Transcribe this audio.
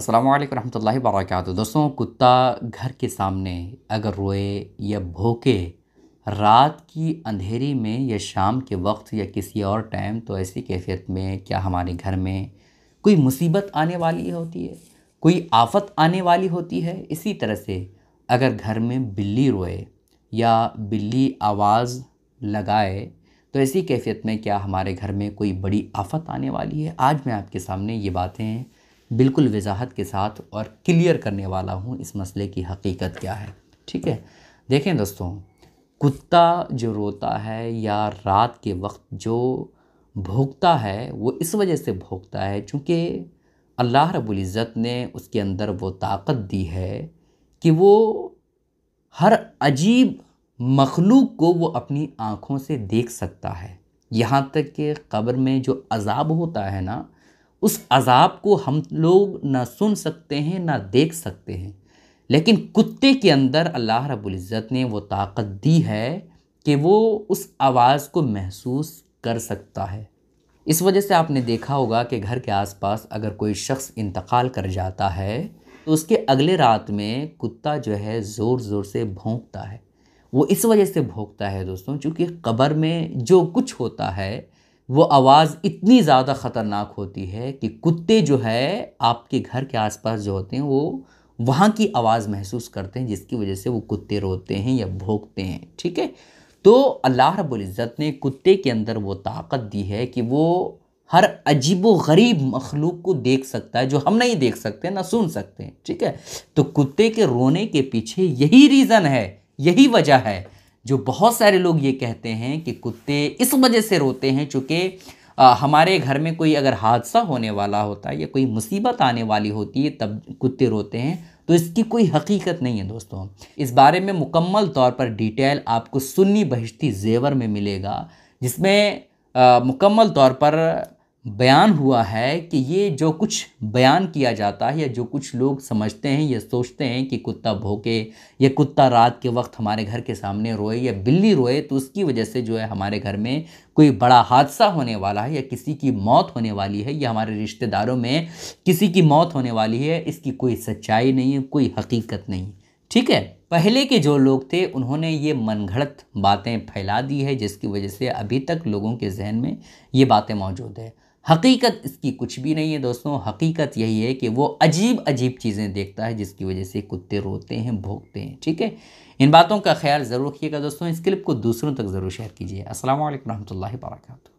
अस्सलाम वालेकुम रहमतुल्लाहि वबरकातु दोस्तों कुत्ता घर के सामने अगर रोए या भोंके रात की अंधेरी में या शाम के वक्त या किसी और टाइम तो ऐसी कैफियत में क्या हमारे घर में कोई मुसीबत आने वाली होती है कोई आफत आने वाली होती है इसी तरह से अगर घर में बिल्ली रोए या बिल्ली आवाज़ लगाए तो ऐसी कैफियत में क्या हमारे घर में कोई बड़ी आफत आने वाली है आज मैं आपके सामने ये बातें बिल्कुल वजाहत के साथ और क्लियर करने वाला हूँ इस मसले की हकीकत क्या है ठीक है देखें दोस्तों कुत्ता जो रोता है या रात के वक्त जो भोगता है वो इस वजह से भोगता है चूँकि अल्लाह रबुल्ज़त ने उसके अंदर वो ताकत दी है कि वो हर अजीब मखलूक को वो अपनी आँखों से देख सकता है यहाँ तक कि कब्र में जो अजाब होता है ना उस अजाब को हम लोग ना सुन सकते हैं ना देख सकते हैं लेकिन कुत्ते के अंदर अल्लाह इज़्ज़त ने वो ताकत दी है कि वो उस आवाज़ को महसूस कर सकता है इस वजह से आपने देखा होगा कि घर के आसपास अगर कोई शख्स इंतकाल कर जाता है तो उसके अगले रात में कुत्ता जो है ज़ोर ज़ोर से भोंकता है वो इस वजह से भोंकता है दोस्तों क्योंकि कब्र में जो कुछ होता है वो आवाज़ इतनी ज़्यादा ख़तरनाक होती है कि कुत्ते जो है आपके घर के आसपास जो होते हैं वो वहाँ की आवाज़ महसूस करते हैं जिसकी वजह से वो कुत्ते रोते हैं या भोंकते हैं ठीक है तो अल्लाह रब्ज़त ने कुत्ते के अंदर वो ताकत दी है कि वो हर अजीब व गरीब मखलूक को देख सकता है जो हम नहीं देख सकते ना सुन सकते हैं ठीक है तो कुत्ते के रोने के पीछे यही रीज़न है यही वजह है जो बहुत सारे लोग ये कहते हैं कि कुत्ते इस वजह से रोते हैं चूँकि हमारे घर में कोई अगर हादसा होने वाला होता है या कोई मुसीबत आने वाली होती है तब कुत्ते रोते हैं तो इसकी कोई हकीकत नहीं है दोस्तों इस बारे में मुकम्मल तौर पर डिटेल आपको सुन्नी बहिश्ती जेवर में मिलेगा जिसमें मुकम्मल तौर पर बयान हुआ है कि ये जो कुछ बयान किया जाता है या जो कुछ लोग समझते हैं या सोचते हैं कि कुत्ता भोंके या कुत्ता रात के वक्त हमारे घर के सामने रोए या बिल्ली रोए तो उसकी वजह से जो है हमारे घर में कोई बड़ा हादसा होने वाला है या किसी की मौत होने वाली है या हमारे रिश्तेदारों में किसी की मौत होने वाली है इसकी कोई सच्चाई नहीं है कोई हकीकत नहीं ठीक है पहले के जो लोग थे उन्होंने ये मनगढ़ंत बातें फैला दी है जिसकी वजह से अभी तक लोगों के जहन में ये बातें मौजूद है हकीकत इसकी कुछ भी नहीं है दोस्तों हकीकत यही है कि वो अजीब अजीब चीज़ें देखता है जिसकी वजह से कुत्ते रोते हैं भोगते हैं ठीक है इन बातों का ख्याल ज़रूर रखिएगा दोस्तों इस क्लिप को दूसरों तक ज़रूर शेयर कीजिए असल वरहमल वर्का